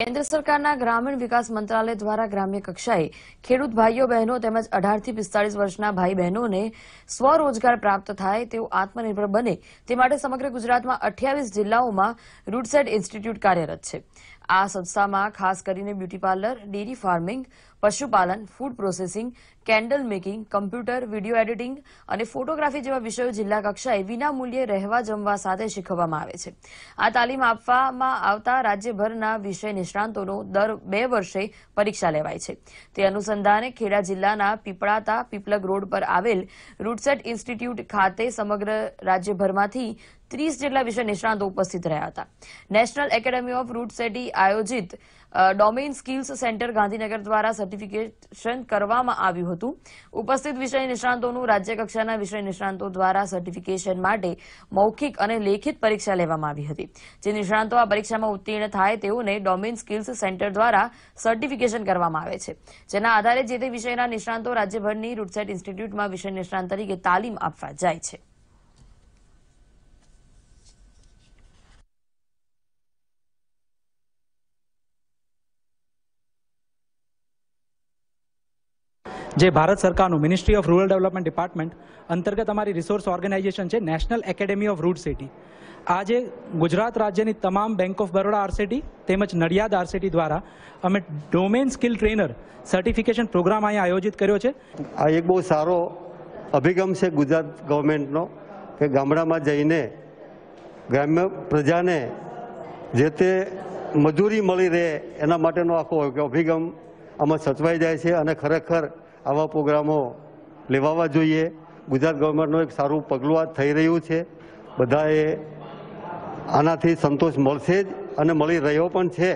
કેન્દ્ર સરકારના ગ્રામીણ વિકાસ મંત્રાલય દ્વારા ગ્રામ્ય કક્ષાએ ખેડૂત ભાઈઓ બહેનો તેમજ અઢારથી પિસ્તાળીસ વર્ષના ભાઈ બહેનોને સ્વરોજગાર પ્રાપ્ત થાય તેઓ આત્મનિર્ભર બને તે માટે સમગ્ર ગુજરાતમાં અઠ્યાવીસ જિલ્લાઓમાં રૂટસેટ ઇન્સ્ટિટ્યૂટ કાર્યરત છે આ સંસ્થામાં ખાસ કરીને બ્યુટી પાર્લર ડેરી ફાર્મિંગ પશુપાલન food processing candle making computer video editing અને ફોટોગ્રાફી જેવા વિષયો જિલ્લા કક્ષાએ વિના મૂલ્યે રહેવા જમવા સાથે શીખવવામાં આવે છે આ તાલીમ આપવામાં આવતા રાજ્યભરના વિષય નિષ્ણાંતોનો દર બે વર્ષે પરીક્ષા લેવાય છે તે અનુસંધાને ખેડા જિલ્લાના પીપળાતા પીપલગ રોડ પર આવેલ રૂટસેટ ઇન્સ્ટિટ્યૂટ ખાતે સમગ્ર રાજ્યભરમાંથી ત્રીસ જેટલા વિષય નિષ્ણાંતો ઉપસ્થિત રહ્યા હતા national academy of RUDSETI આયોજિત ડોમેન સ્કિલ્સ સેન્ટર ગાંધીનગર દ્વારા સર્ટિફિકેશન કરવામાં આવ્યું હતું ઉપસ્થિત વિષય નિષ્ણાંતોનું રાજ્યકક્ષાના વિષય નિષ્ણાંતો દ્વારા સર્ટિફિકેશન માટે મૌખિક અને લેખિત પરીક્ષા લેવામાં આવી હતી જે નિષ્ણાંતો આ પરીક્ષામાં ઉત્તીર્ણ થાય તેઓને ડોમેન સ્કિલ્સ સેન્ટર દ્વારા સર્ટિફિકેશન કરવામાં આવે છે જેના આધારે જે તે વિષયના નિષ્ણાંતો રાજ્યભરની રૂટસેટ ઇન્સ્ટિટ્યૂટમાં વિષય નિષ્ણાંત તરીકે તાલીમ આપવા જાય છે જે ભારત સરકારનું ministry of rural development department અંતર્ગત અમારી રિસોર્સ ઓર્ગેનાઇઝેશન છે national academy of RUDSETI આજે ગુજરાત રાજ્યની તમામ બેંક ઓફ બરોડા આરસીટી તેમજ નડિયાદ આરસીટી દ્વારા અમે domain skill trainer certification programme અહીંયા આયોજિત કર્યો છે આ એક બહુ સારો અભિગમ છે ગુજરાત ગવર્મેન્ટનો કે ગામડામાં જઈને ગ્રામ્ય પ્રજાને જે તે મજૂરી મળી રહે એના માટેનો આખો અભિગમ આમાં સચવાઈ જાય છે અને ખરેખર આવા પ્રોગ્રામો લેવાવા જોઈએ ગુજરાત ગવર્મેન્ટનું એક સારું પગલું આ થઈ રહ્યું છે બધાએ આનાથી સંતોષ મળશે જ અને મળી રહ્યો પણ છે